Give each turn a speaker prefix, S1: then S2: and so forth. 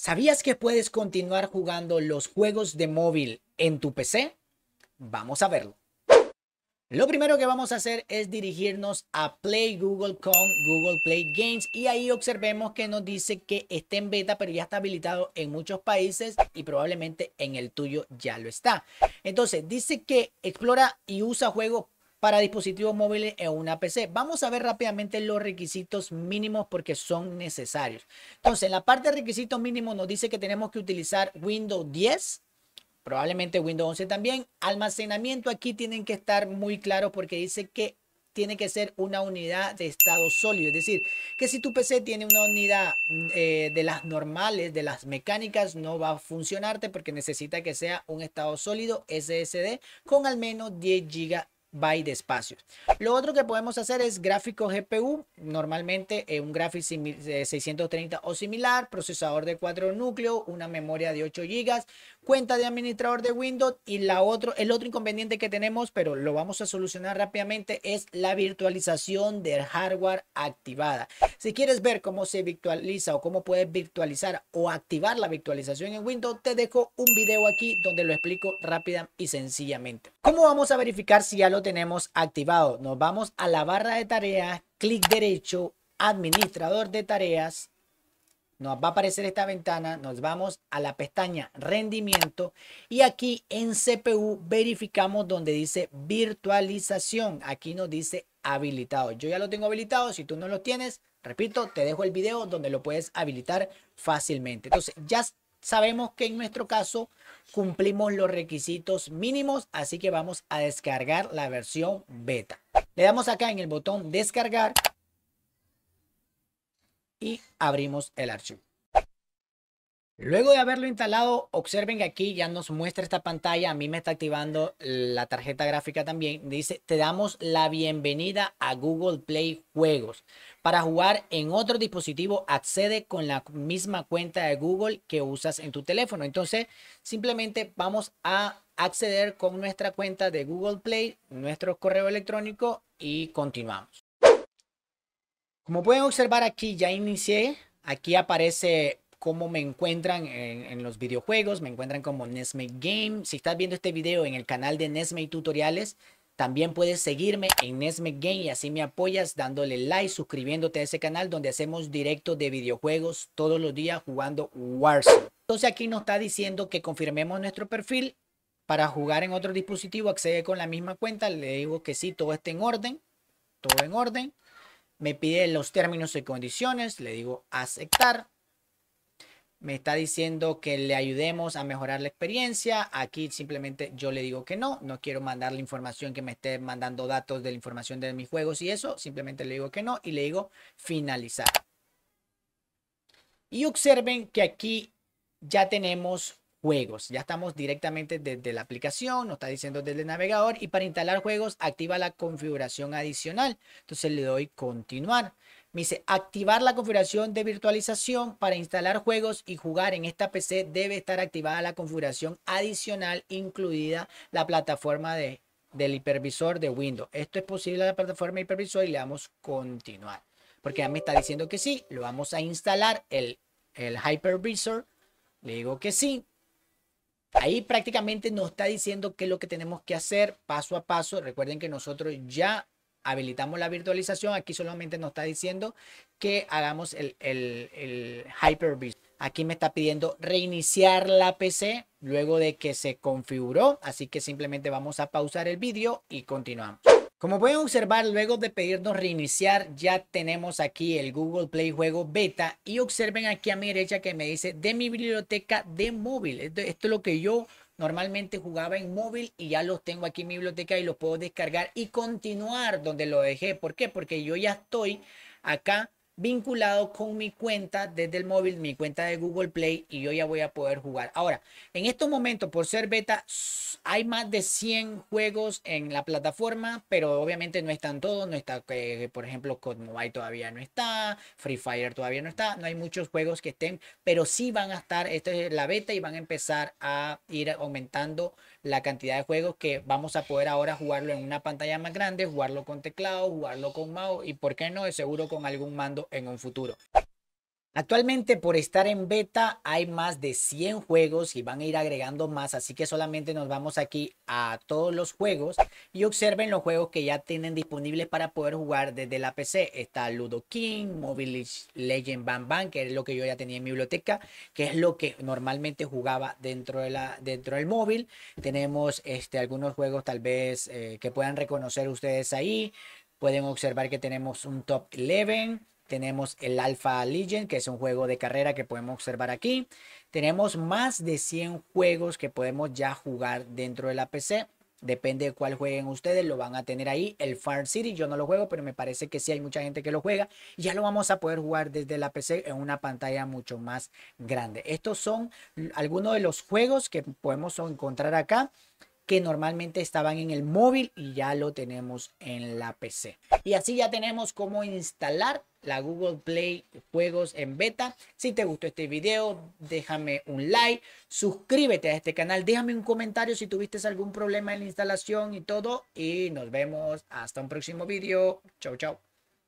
S1: ¿Sabías que puedes continuar jugando los juegos de móvil en tu PC? Vamos a verlo. Lo primero que vamos a hacer es dirigirnos a Play Google con Google Play Games y ahí observemos que nos dice que está en beta pero ya está habilitado en muchos países y probablemente en el tuyo ya lo está. Entonces dice que explora y usa juegos para dispositivos móviles en una PC. Vamos a ver rápidamente los requisitos mínimos porque son necesarios. Entonces, en la parte de requisitos mínimos nos dice que tenemos que utilizar Windows 10, probablemente Windows 11 también. Almacenamiento aquí tienen que estar muy claros porque dice que tiene que ser una unidad de estado sólido. Es decir, que si tu PC tiene una unidad mm, eh, de las normales, de las mecánicas, no va a funcionarte porque necesita que sea un estado sólido SSD con al menos 10 GB by de espacios. Lo otro que podemos hacer es gráfico GPU, normalmente eh, un gráfico 630 eh, o similar, procesador de 4 núcleos, una memoria de 8 GB, cuenta de administrador de Windows y la otro, el otro inconveniente que tenemos, pero lo vamos a solucionar rápidamente, es la virtualización del hardware activada. Si quieres ver cómo se virtualiza o cómo puedes virtualizar o activar la virtualización en Windows, te dejo un video aquí donde lo explico rápida y sencillamente. ¿Cómo vamos a verificar si ya lo tenemos activado. Nos vamos a la barra de tareas, clic derecho, administrador de tareas. Nos va a aparecer esta ventana, nos vamos a la pestaña rendimiento y aquí en CPU verificamos donde dice virtualización. Aquí nos dice habilitado. Yo ya lo tengo habilitado, si tú no lo tienes, repito, te dejo el video donde lo puedes habilitar fácilmente. Entonces, ya sabemos que en nuestro caso cumplimos los requisitos mínimos, así que vamos a descargar la versión beta. Le damos acá en el botón descargar y abrimos el archivo. Luego de haberlo instalado, observen que aquí ya nos muestra esta pantalla, a mí me está activando la tarjeta gráfica también. Dice, te damos la bienvenida a Google Play Juegos. Para jugar en otro dispositivo, accede con la misma cuenta de Google que usas en tu teléfono. Entonces, simplemente vamos a acceder con nuestra cuenta de Google Play, nuestro correo electrónico y continuamos. Como pueden observar aquí, ya inicié. Aquí aparece cómo me encuentran en, los videojuegos, me encuentran como Nesme Game. Si estás viendo este video en el canal de y Tutoriales, también puedes seguirme en Nesme Game y así me apoyas dándole like, suscribiéndote a ese canal donde hacemos directos de videojuegos todos los días jugando Warzone. Entonces aquí nos está diciendo que confirmemos nuestro perfil para jugar en otro dispositivo, accede con la misma cuenta, le digo que sí, todo está en orden, todo en orden. Me pide los términos y condiciones, le digo aceptar me está diciendo que le ayudemos a mejorar la experiencia. Aquí simplemente yo le digo que no, no quiero mandar la información que me esté mandando datos de la información de mis juegos y eso. Simplemente le digo que no y le digo finalizar. Y observen que aquí ya tenemos juegos. Ya estamos directamente desde la aplicación, nos está diciendo desde el navegador. Y para instalar juegos, activa la configuración adicional. Entonces le doy continuar. Me dice, activar la configuración de virtualización para instalar juegos y jugar en esta PC debe estar activada la configuración adicional, incluida la plataforma de, del hipervisor de Windows. Esto es posible la plataforma hipervisor y le damos continuar. Porque ya me está diciendo que sí, lo vamos a instalar el, el hypervisor. Le digo que sí, Ahí prácticamente nos está diciendo qué es lo que tenemos que hacer paso a paso. Recuerden que nosotros ya habilitamos la virtualización, aquí solamente nos está diciendo que hagamos el, el, el Aquí me está pidiendo reiniciar la PC luego de que se configuró, así que simplemente vamos a pausar el vídeo y continuamos. Como pueden observar, luego de pedirnos reiniciar, ya tenemos aquí el Google Play Juego Beta y observen aquí a mi derecha que me dice de mi biblioteca de móvil. esto es lo que yo Normalmente jugaba en móvil y ya los tengo aquí en mi biblioteca y los puedo descargar y continuar donde lo dejé. ¿Por qué? Porque yo ya estoy acá vinculado con mi cuenta desde el móvil, mi cuenta de Google Play y yo ya voy a poder jugar. Ahora, en estos momentos, por ser beta, hay más de 100 juegos en la plataforma, pero obviamente no están todos, no está, eh, por ejemplo, COD Mobile todavía no está, Free Fire todavía no está, no hay muchos juegos que estén, pero sí van a estar, esta es la beta y van a empezar a ir aumentando la cantidad de juegos que vamos a poder ahora jugarlo en una pantalla más grande, jugarlo con teclado, jugarlo con mouse y, ¿por qué no?, de seguro con algún mando en un futuro. Actualmente por estar en beta hay más de 100 juegos y van a ir agregando más, así que solamente nos vamos aquí a todos los juegos y observen los juegos que ya tienen disponibles para poder jugar desde la PC. Está Ludo King, Mobile Legend Bang Bang, que es lo que yo ya tenía en mi biblioteca, que es lo que normalmente jugaba dentro, del móvil. Tenemos este, algunos juegos tal vez eh, que puedan reconocer ustedes ahí. Pueden observar que tenemos un top 11 tenemos el Alpha Legion, que es un juego de carrera que podemos observar aquí. Tenemos más de 100 juegos que podemos ya jugar dentro de la PC. Depende de cuál jueguen ustedes, lo van a tener ahí. El Farm City, yo no lo juego, pero me parece que sí hay mucha gente que lo juega. ya lo vamos a poder jugar desde la PC en una pantalla mucho más grande. Estos son algunos de los juegos que podemos encontrar acá que normalmente estaban en el móvil y ya lo tenemos en la PC. Y así ya tenemos cómo instalar la Google Play Juegos en beta. Si te gustó este video, déjame un like, suscríbete a este canal, déjame un comentario si tuviste algún problema en la instalación y todo. Y nos vemos hasta un próximo video. Chau, chau.